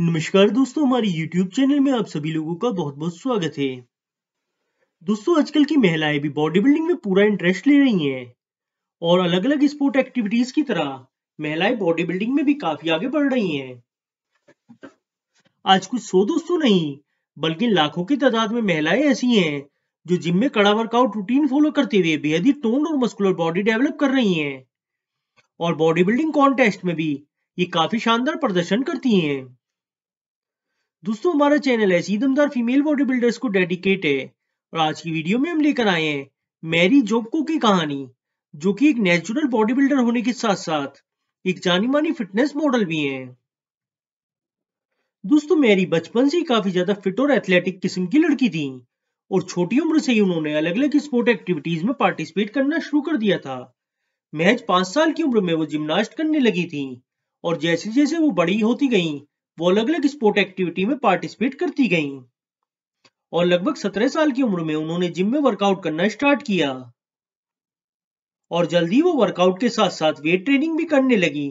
नमस्कार दोस्तों हमारे YouTube चैनल में आप सभी लोगों का बहुत बहुत स्वागत है दोस्तों आजकल की महिलाएं भी बॉडी बिल्डिंग में पूरा इंटरेस्ट ले रही हैं और अलग अलग स्पोर्ट एक्टिविटीज की तरह महिलाएं बॉडी बिल्डिंग में भी काफी आगे बढ़ रही हैं आज कुछ सौ दोस्तों नहीं बल्कि लाखों की तादाद में महिलाएं ऐसी हैं जो जिम में कड़ा वर्कआउट रूटीन फॉलो करते हुए बेहद ही टोन और मस्कुलर बॉडी डेवलप कर रही हैं और बॉडी बिल्डिंग कॉन्टेस्ट में भी ये काफी शानदार प्रदर्शन करती हैं दोस्तों हमारा चैनल है सीधमदार फीमेल बॉडी बिल्डर्स को डेडिकेट है और आज की वीडियो में हम लेकर आए हैं मैरी जोबको की कहानी जो कि एक नेचुरल बॉडी बिल्डर होने के साथ साथ एक जानी मानी फिटनेस मॉडल भी हैं दोस्तों मैरी बचपन से ही काफी ज्यादा फिट और एथलेटिक किस्म की लड़की थी और छोटी उम्र से ही उन्होंने अलग अलग स्पोर्ट एक्टिविटीज में पार्टिसिपेट करना शुरू कर दिया था महज पांच साल की उम्र में वो जिमनास्ट करने लगी थी और जैसे जैसे वो बड़ी होती गई वो अलग अलग स्पोर्ट एक्टिविटी में पार्टिसिपेट करती गईं और लगभग सत्रह साल की उम्र में उन्होंने जिम में वर्कआउट करना स्टार्ट किया और जल्दी वो वर्कआउट के साथ साथ वेट ट्रेनिंग भी करने लगी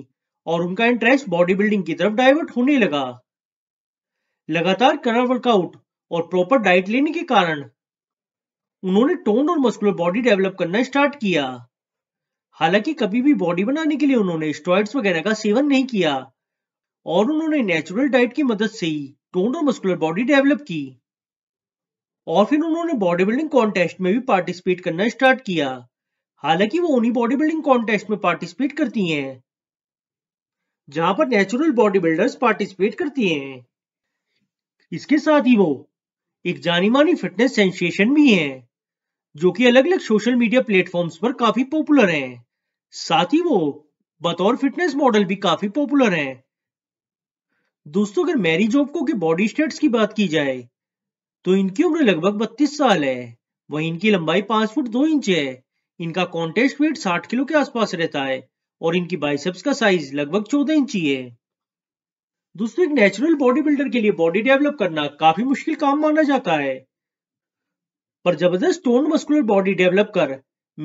और उनका इंटरेस्ट बॉडी बिल्डिंग की तरफ डाइवर्ट होने लगा लगातार करा वर्कआउट और प्रॉपर डाइट लेने के कारण उन्होंने टोन और मस्कुलर बॉडी डेवलप करना स्टार्ट किया हालांकि कभी भी बॉडी बनाने के लिए उन्होंने स्टॉइड्स वगैरह का सेवन नहीं किया और उन्होंने नेचुरल डाइट की मदद से ही टोन और मस्कुलर बॉडी डेवलप की और फिर उन्होंने बॉडी बिल्डिंग कॉन्टेस्ट में भी पार्टिसिपेट करना स्टार्ट किया हालांकि वो उन्हीं बॉडी बिल्डिंग कॉन्टेस्ट में पार्टिसिपेट करती हैं जहां पर नेचुरल बॉडी बिल्डर्स पार्टिसिपेट करती हैं इसके साथ ही वो एक जानी मानी फिटनेस सेंसेशन भी है जो कि अलग अलग सोशल मीडिया प्लेटफॉर्म्स पर काफी पॉपुलर हैं साथ ही वो बतौर फिटनेस मॉडल भी काफी पॉपुलर हैं दोस्तों अगर मैरी जॉब को के बॉडी स्टेट्स की बात की जाए तो इनकी उम्र लगभग बत्तीस साल है वहीं इनकी लंबाई पांच फुट दो इंच है इनका कॉन्टेस्ट वेट 60 किलो के आसपास रहता है और इनकी बाइसेप्स का साइज लगभग 14 इंच ही है दोस्तों एक नेचुरल बॉडी बिल्डर के लिए बॉडी डेवलप करना काफी मुश्किल काम माना जाता है पर जबरदस्त स्टोन मस्कुलर बॉडी डेवलप कर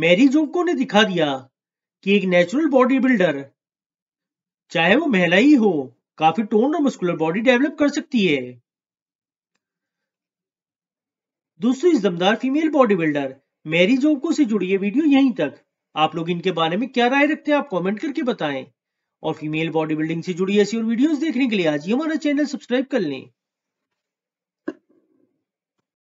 मैरी जोबको ने दिखा दिया कि एक नेचुरल बॉडी बिल्डर चाहे वो महिला ही हो काफी टोन और मस्कुलर बॉडी डेवलप कर सकती है दूसरी दमदार फीमेल बॉडी बिल्डर जॉब को से जुड़ी है वीडियो यहीं तक आप लोग इनके बारे में क्या राय रखते हैं आप कमेंट करके बताएं और फीमेल बॉडी बिल्डिंग से जुड़ी ऐसी और वीडियोस देखने के लिए आज ही हमारा चैनल सब्सक्राइब कर लें